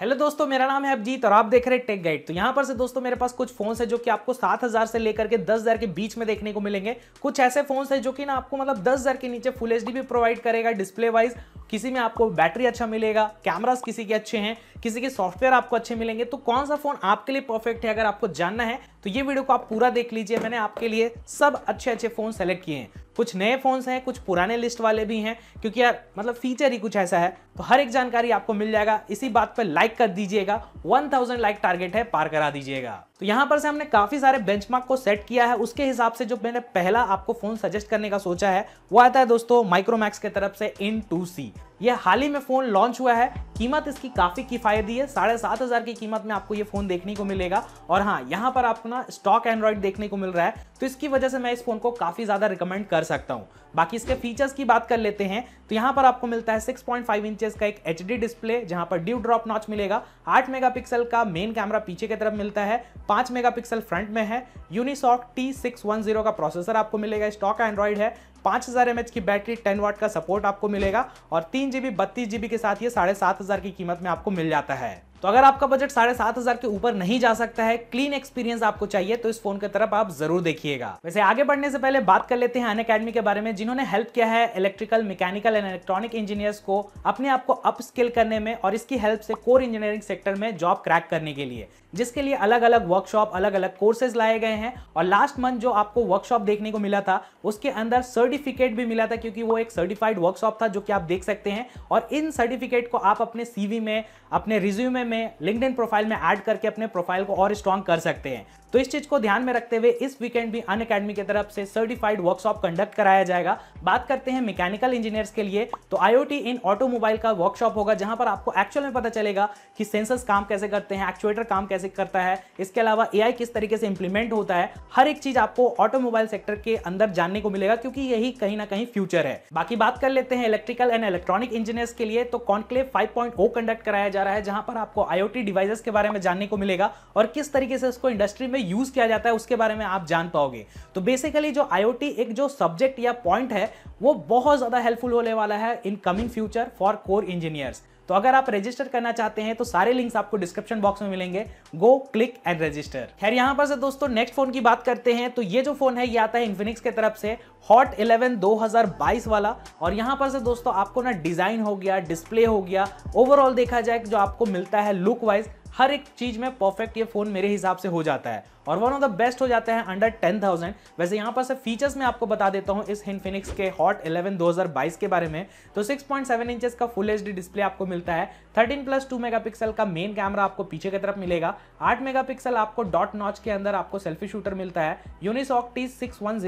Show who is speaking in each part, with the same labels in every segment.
Speaker 1: hello दोस्तों मेरा नाम है अभिजीत और आप देख रहे हैं टेक गाइड तो यहाँ पर से दोस्तों मेरे पास कुछ फोन्स है जो कि आपको सात हज़ार से लेकर के दस हज़ार के बीच में देखने को मिलेंगे कुछ ऐसे फोन्स है जो कि ना आपको मतलब दस हज़ार के नीचे फुल एच भी प्रोवाइड करेगा डिस्प्ले वाइज किसी में आपको बैटरी अच्छा मिलेगा कैमरास किसी के अच्छे हैं किसी के सॉफ्टवेयर आपको अच्छे मिलेंगे तो कौन सा फ़ोन आपके लिए परफेक्ट है अगर आपको जानना है तो ये वीडियो को आप पूरा देख लीजिए मैंने आपके लिए सब अच्छे अच्छे फ़ोन सेलेक्ट किए हैं कुछ नए फ़ोन्स हैं कुछ पुराने लिस्ट वाले भी हैं क्योंकि यार मतलब फीचर ही कुछ ऐसा है तो हर एक जानकारी आपको मिल जाएगा इसी बात पर लाइक कर दीजिएगा वन लाइक टारगेट है पार करा दीजिएगा तो यहाँ पर से हमने काफ़ी सारे बेंचमार्क को सेट किया है उसके हिसाब से जो मैंने पहला आपको फ़ोन सजेस्ट करने का सोचा है वो आता है दोस्तों माइक्रोमैक्स के तरफ से इन टू सी यह हाल ही में फ़ोन लॉन्च हुआ है कीमत इसकी काफ़ी किफ़ायती है साढ़े सात हज़ार की कीमत में आपको ये फ़ोन देखने को मिलेगा और हाँ यहाँ पर आपको ना स्टॉक एंड्रॉयड देखने को मिल रहा है तो इसकी वजह से मैं इस फ़ोन को काफ़ी ज़्यादा रिकमेंड कर सकता हूँ बाकी इसके फीचर्स की बात कर लेते हैं तो यहाँ पर आपको मिलता है 6.5 पॉइंट इंचेस का एक एच डिस्प्ले जहाँ पर ड्यू ड्रॉप नॉच मिलेगा आठ मेगा का मेन कैमरा पीछे की तरफ मिलता है पांच मेगापिक्सल फ्रंट में है Unisoc T six one zero का प्रोसेसर आपको मिलेगा स्टॉक एंड्रॉइड है पांच हज़ार एम की बैटरी टेन वाट का सपोर्ट आपको मिलेगा और तीन जी बी बत्तीस जी बी के साथ ये साढ़े सात हज़ार की कीमत में आपको मिल जाता है तो अगर आपका बजट साढ़े सात हजार के ऊपर नहीं जा सकता है क्लीन एक्सपीरियंस आपको चाहिए तो इस फोन की तरफ आप जरूर देखिएगा वैसे आगे बढ़ने से पहले बात कर लेते हैं अन अकेडमी के बारे में जिन्होंने हेल्प किया है electrical mechanical and electronic engineers को अपने आप को अप स्किल करने में और इसकी हेल्प से कोर इंजीनियरिंग सेक्टर में जॉब क्रैक करने के लिए जिसके लिए अलग अलग वर्कशॉप अलग अलग कोर्सेज लाए गए हैं और लास्ट मंथ जो आपको वर्कशॉप देखने को मिला था उसके अंदर सर्टिफिकेट भी मिला था क्योंकि वो एक सर्टिफाइड वर्कशॉप था जो कि आप देख सकते हैं और इन सर्टिफिकेट को आप अपने सीवी में अपने रिज्यूम में में लिंकड प्रोफाइल में ऐड करके अपने प्रोफाइल को और स्ट्रॉन्ग कर सकते हैं तो इस चीज को ध्यान में रखते हुए इस वीकेंड भी अन अकेडमी की तरफ से सर्टिफाइड वर्कशॉप कंडक्ट कराया जाएगा बात करते हैं मैकेनिकल इंजीनियर्स के लिए तो आईओटी इन ऑटोमोबाइल का वर्कशॉप होगा जहां पर आपको एक्चुअल में पता चलेगा कि सेंसर्स काम कैसे करते हैं एक्चुएटर काम कैसे करता है इसके अलावा ए किस तरीके से इंप्लीमेंट होता है हर एक चीज आपको ऑटोमोबाइल सेक्टर के अंदर जानने को मिलेगा क्योंकि यही कहीं ना कहीं फ्यूचर है बाकी बात कर लेते हैं इलेक्ट्रिकल एंड इलेक्ट्रॉनिक इंजीनियर्स के लिए तो कॉन्क्लेव फाइव कंडक्ट कराया जा रहा है जहां पर आपको आईओटी डिवाइसेस के बारे में जानने को मिलेगा और किस तरीके से उसको इंडस्ट्री में में यूज किया जाता है उसके बारे में आप जान पाओगे तो बेसिकली जो आईओटी एक जो सब्जेक्ट या पॉइंट है वो बहुत ज्यादा हेल्पफुल होने वाला है in coming future for core engineers तो अगर आप रजिस्टर करना चाहते हैं तो सारे लिंक्स आपको डिस्क्रिप्शन बॉक्स में मिलेंगे गो क्लिक एंड रजिस्टर खैर यहां पर से दोस्तों नेक्स्ट फोन की बात करते हैं तो ये जो फोन है ये आता है इन्फिनिक्स की तरफ से हॉट 11 2022 वाला और यहां पर से दोस्तों आपको ना डिजाइन हो गया डिस्प्ले हो गया ओवरऑल देखा जाए जो आपको मिलता है लुक वाइज हर एक चीज़ में परफेक्ट ये फ़ोन मेरे हिसाब से हो जाता है और वन ऑफ द बेस्ट हो जाता है अंडर टेन थाउजेंड वैसे यहाँ पर सब फीचर्स मैं आपको बता देता हूँ इस हिनफिनिक्स के हॉट 11 2022 के बारे में तो 6.7 पॉइंट इंचेस का फुल एच डिस्प्ले आपको मिलता है 13 प्लस टू मेगा का मेन कैमरा आपको पीछे की तरफ मिलेगा 8 मेगा आपको डॉट नॉच के अंदर आपको सेल्फी शूटर मिलता है यूनिसॉक टी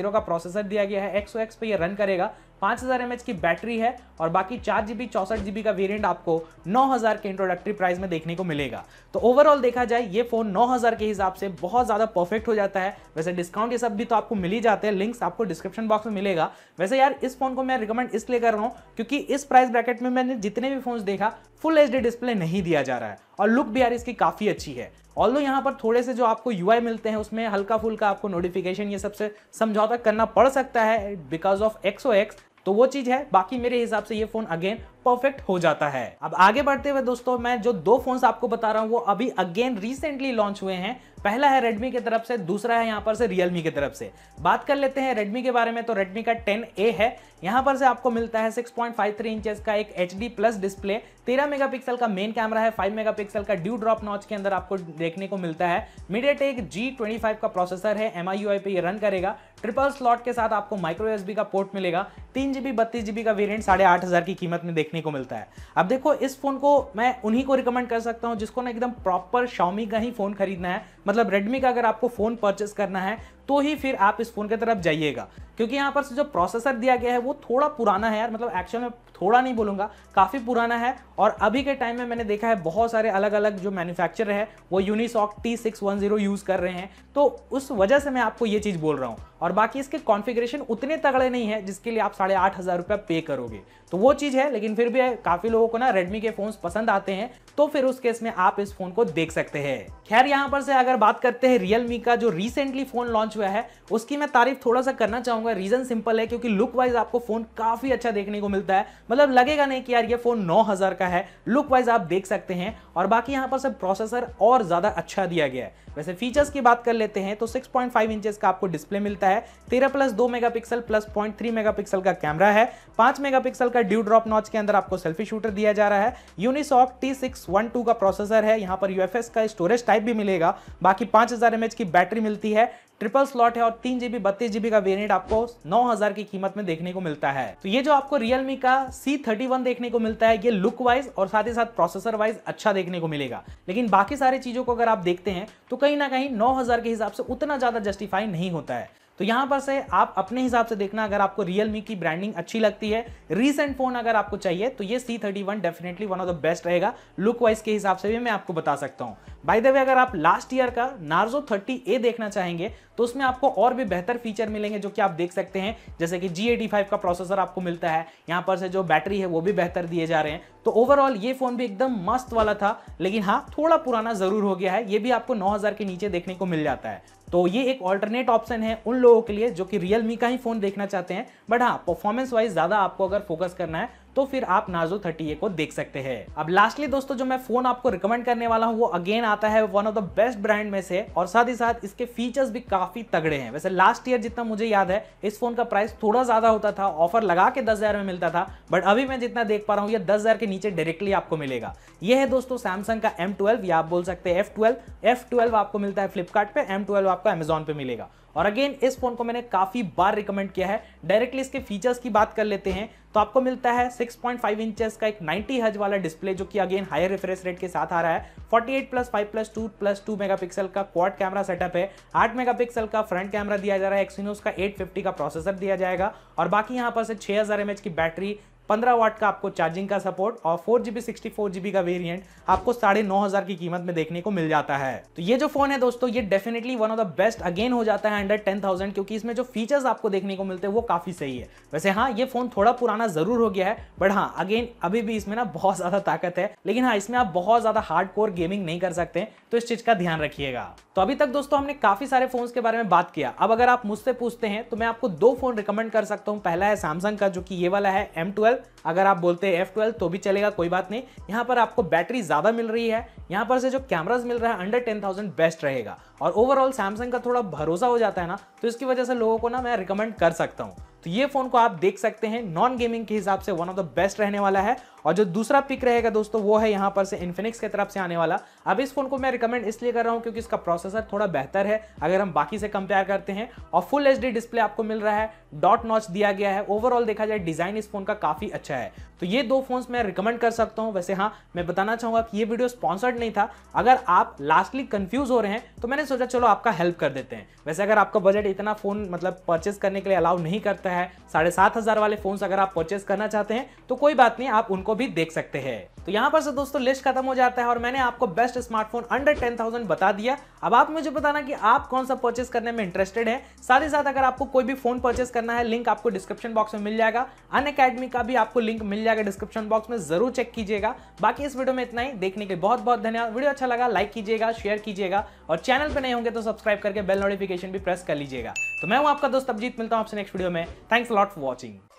Speaker 1: का प्रोसेसर दिया गया है एक्सो एक्स पे रन करेगा पाँच हज़ार एम की बैटरी है और बाकी चार जी बी जीबी का वेरियंट आपको नौ हज़ार के इंट्रोडक्टरी प्राइस में देखने को मिलेगा तो ओवरऑल देखा जाए ये फ़ोन नौ हज़ार के हिसाब से बहुत ज़्यादा परफेक्ट हो जाता है वैसे डिस्काउंट ये सब भी तो आपको मिल ही जाते हैं लिंक्स आपको डिस्क्रिप्शन बॉक्स में मिलेगा वैसे यार इस फोन को मैं रिकमेंड इसलिए कर रहा हूँ क्योंकि इस प्राइस ब्रैकेट में मैंने जितने भी फोन देखा फुल एच डिस्प्ले नहीं दिया जा रहा है और लुक भी यार इसकी काफ़ी अच्छी है ऑल यहाँ पर थोड़े से जो आपको यू मिलते हैं उसमें हल्का फुल्का आपको नोटिफिकेशन ये सबसे समझौता करना पड़ सकता है बिकॉज ऑफ एक्सो एक्स तो वो चीज़ है बाकी मेरे हिसाब से ये फ़ोन अगेन परफेक्ट हो जाता है अब आगे बढ़ते हुए दोस्तों मैं जो दो फोन्स आपको बता रहा हूँ वो अभी अगेन रिसेंटली लॉन्च हुए हैं पहला है Redmi की तरफ से दूसरा है यहाँ पर से Realme की तरफ से बात कर लेते हैं Redmi के बारे में तो Redmi का 10A है यहाँ पर से आपको मिलता है 6.53 पॉइंट इंचेस का एक एच प्लस डिस्प्ले 13 मेगापिक्सल का मेन कैमरा है 5 मेगापिक्सल का ड्यू ड्रॉप नॉच के अंदर आपको देखने को मिलता है मीडिया टेक जी का प्रोसेसर है एम आई पे ये रन करेगा ट्रिपल स्लॉट के साथ आपको माइक्रो एस का पोर्ट मिलेगा तीन जीबी जीबी का वेरियंट साढ़े की कीमत में देख देखने को मिलता है अब देखो इस फ़ोन को मैं उन्हीं को रिकमेंड कर सकता हूं जिसको ना एकदम प्रॉपर शाउमी का ही फ़ोन खरीदना है मतलब रेडमी का अगर आपको फ़ोन परचेस करना है तो ही फिर आप इस फोन की तरफ जाइएगा क्योंकि यहाँ पर से जो प्रोसेसर दिया गया है वो थोड़ा पुराना है यार मतलब एक्चुअल में थोड़ा नहीं बोलूँगा काफ़ी पुराना है और अभी के टाइम में मैंने देखा है बहुत सारे अलग अलग जो मैन्युफैक्चर है वो Unisoc T six one zero use कर रहे हैं तो उस वजह से मैं आपको ये चीज़ बोल रहा हूँ और बाकी इसके कॉन्फ़िगरेशन उतने तगड़े नहीं है जिसके लिए आप साढ़े आठ हज़ार रुपये पे करोगे तो वो चीज़ है लेकिन फिर भी काफ़ी लोगों को ना रेडमी के फ़ोन्स पसंद आते हैं तो फिर उस केस में आप इस फ़ोन को देख सकते हैं खैर यहाँ पर से अगर बात करते हैं रियलमी का जो रिसेंटली फ़ोन लॉन्च हुआ है उसकी मैं तारीफ थोड़ा सा करना चाहूंगा रीज़न सिंपल है क्योंकि लुक वाइज आपको फ़ोन काफ़ी अच्छा देखने को मिलता है मतलब लगेगा नहीं कि यार ये फ़ोन नौ हज़ार का है लुक वाइज आप देख सकते हैं और बाकी यहाँ पर सब प्रोसेसर और ज़्यादा अच्छा दिया गया है वैसे फीचर्स की बात कर लेते हैं तो 6.5 पॉइंट इंचेस का आपको डिस्प्ले मिलता है 13 प्लस दो मेगा पिक्सल प्लस 0.3 मेगापिक्सल का कैमरा है 5 मेगापिक्सल का ड्यू ड्रॉप नॉच के अंदर आपको सेल्फी शूटर दिया जा रहा है यूनिसॉफ टी सिक्स का प्रोसेसर है यहाँ पर यूएफएस का स्टोरेज टाइप भी मिलेगा बाकी पाँच हज़ार की बैटरी मिलती है ट्रिपल स्लॉट है और तीन जीबी बत्तीस जीबी का वेरियंट आपको नौ हजार की कीमत में देखने को मिलता है तो ये जो आपको रियलमी का सी थर्टी वन देखने को मिलता है ये लुक वाइज और साथ ही साथ प्रोसेसर वाइज अच्छा देखने को मिलेगा लेकिन बाकी सारी चीजों को अगर आप देखते हैं तो कहीं ना कहीं नौ हजार के हिसाब से उतना ज्यादा जस्टिफाई नहीं होता है तो यहाँ पर से आप अपने हिसाब से देखना अगर आपको रियलमी की ब्रांडिंग अच्छी लगती है रिसेंट फोन अगर आपको चाहिए तो ये C thirty one definitely one of the best रहेगा लुक वाइज के हिसाब से भी मैं आपको बता सकता हूँ बाय द वे अगर आप लास्ट ईयर का नार्जो थर्टी ए देखना चाहेंगे तो उसमें आपको और भी बेहतर फीचर मिलेंगे जो कि आप देख सकते हैं जैसे कि जी एटी फाइव का प्रोसेसर आपको मिलता है यहाँ पर से जो बैटरी है वो भी बेहतर दिए जा रहे हैं तो ओवरऑल ये फोन भी एकदम मस्त वाला था लेकिन हाँ थोड़ा पुराना जरूर हो गया है ये भी आपको 9000 के नीचे देखने को मिल जाता है तो ये एक ऑल्टरनेट ऑप्शन है उन लोगों के लिए जो कि रियल का ही फ़ोन देखना चाहते हैं बट हाँ परफॉर्मेंस वाइज ज़्यादा आपको अगर फोकस करना है तो फिर आप नाजो थर्टी को देख सकते हैं अब लास्टली दोस्तों जो मैं फोन आपको रिकमेंड करने वाला हूँ वो अगेन आता है one of the best brand में से और साथ ही साथ इसके फीचर्स भी काफी तगड़े हैं वैसे लास्ट ईयर जितना मुझे याद है इस फोन का प्राइस थोड़ा ज्यादा होता था ऑफर लगा के दस में मिलता था बट अभी मैं जितना देख पा रहा हूँ ये दस के नीचे डायरेक्टली आपको मिलेगा यह है दोस्तों सैमसंग का एम या आप बोल सकते हैं एफ ट्वेल्व आपको मिलता है फ्लिपकार्ट एम ट्वेल्व आपको अमेजोन पे मिलेगा और अगेन इस फोन को मैंने काफी बार रिकमेंड किया है डायरेक्टली इसके फीचर्स की बात कर लेते हैं तो आपको मिलता है 6.5 पॉइंट का एक 90 हज वाला डिस्प्ले जो कि अगेन हायर रिफ्रेश रेट के साथ आ रहा है 48 plus five plus two plus mega pixel का क्वाड कैमरा सेटअप है 8 मेगापिक्सल का फ्रंट कैमरा दिया जा रहा है एक्सिनोस का 850 का प्रोसेसर दिया जाएगा और बाकी यहाँ पर से छह हज़ार की बैटरी पंद्रह वाट का आपको चार्जिंग का सपोर्ट और four GB sixty four GB का वेरियंट आपको साढ़े नौ हजार की कीमत में देखने को मिल जाता है तो ये जो फोन है दोस्तों ये definitely one of the best again हो जाता है अंडर टेन थाउजेंड क्योंकि इसमें जो फीचर्स आपको देखने को मिलते हैं वो काफी सही है वैसे हाँ ये फोन थोड़ा पुराना जरूर हो गया है बट हाँ अगेन अभी भी इसमें ना बहुत ज्यादा ताकत है लेकिन हाँ इसमें आप बहुत ज्यादा हार्ड गेमिंग नहीं कर सकते तो इस चीज का ध्यान रखिएगा तो अभी तक दोस्तों हमने काफी सारे फोन के बारे में बात किया अब अगर आप मुझसे पूछते हैं तो मैं आपको दो फोन रिकमेंड कर सकता हूँ पहला है सैमसंग का जो कि ये वाला है एम ट्वेल्व अगर आप बोलते हैं एफ ट्वेल्व तो भी चलेगा कोई बात नहीं यहाँ पर आपको बैटरी ज़्यादा मिल रही है यहाँ पर से जो कैमराज मिल रहा है अंडर टेन थाउजेंड बेस्ट रहेगा और ओवरऑल सैमसंग का थोड़ा भरोसा हो जाता है ना तो इसकी वजह से लोगों को ना मैं रिकमेंड कर सकता हूँ तो ये फोन को आप देख सकते हैं नॉन गेमिंग के हिसाब से वन ऑफ द बेस्ट रहने वाला है और जो दूसरा पिक रहेगा दोस्तों वो है यहाँ पर से इन्फिनिक्स की तरफ से आने वाला अब इस फोन को मैं रिकमेंड इसलिए कर रहा हूँ क्योंकि इसका प्रोसेसर थोड़ा बेहतर है अगर हम बाकी से कंपेयर करते हैं और फुल एच डिस्प्ले आपको मिल रहा है डॉट नॉच दिया गया है ओवरऑल देखा जाए डिजाइन इस फोन का काफी अच्छा है तो ये दो फोन मैं रिकमेंड कर सकता हूँ वैसे हाँ मैं बताना चाहूंगा कि ये वीडियो स्पॉन्सर्ड नहीं था अगर आप लास्टली कंफ्यूज हो रहे हैं तो मैंने सोचा चलो आपका हेल्प कर देते हैं वैसे अगर आपका बजट इतना फोन मतलब परचेस करने के लिए अलाउ नहीं करता है साढ़े सात हजार वाले फोन अगर आप परचेस करना चाहते हैं तो कोई बात नहीं आप उनको को भी देख सकते हैं तो यहाँ पर से दोस्तों लिस्ट खत्म हो जाता है और मैंने आपको best smartphone under ten thousand बता दिया अब आप मुझे बताना कि आप कौन सा परचेस करने में इंटरेस्टेड है साथ ही साथ अगर आपको कोई भी फोन परचेस करना है लिंक आपको डिस्क्रिप्शन बॉक्स में मिल जाएगा अन अकेडमी का भी आपको लिंक मिल जाएगा डिस्क्रिप्शन बॉक्स में जरूर चेक कीजिएगा बाकी इस वीडियो में इतना ही देखने के लिए बहुत बहुत धन्यवाद वीडियो अच्छा लगा लाइक कीजिएगा शेयर कीजिएगा और चैनल पर नहीं होंगे तो सब्सक्राइब करके बेल नोटिफिकेशन भी प्रेस कर लीजिएगा तो मैं हूं आपका दोस्त अभिजीत मिलता हूं आपसे नेक्स्ट वीडियो में थैंक्स लॉट फॉर वॉचिंग